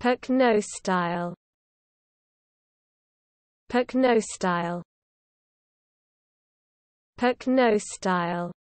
Pukno style Pukno style Pukno style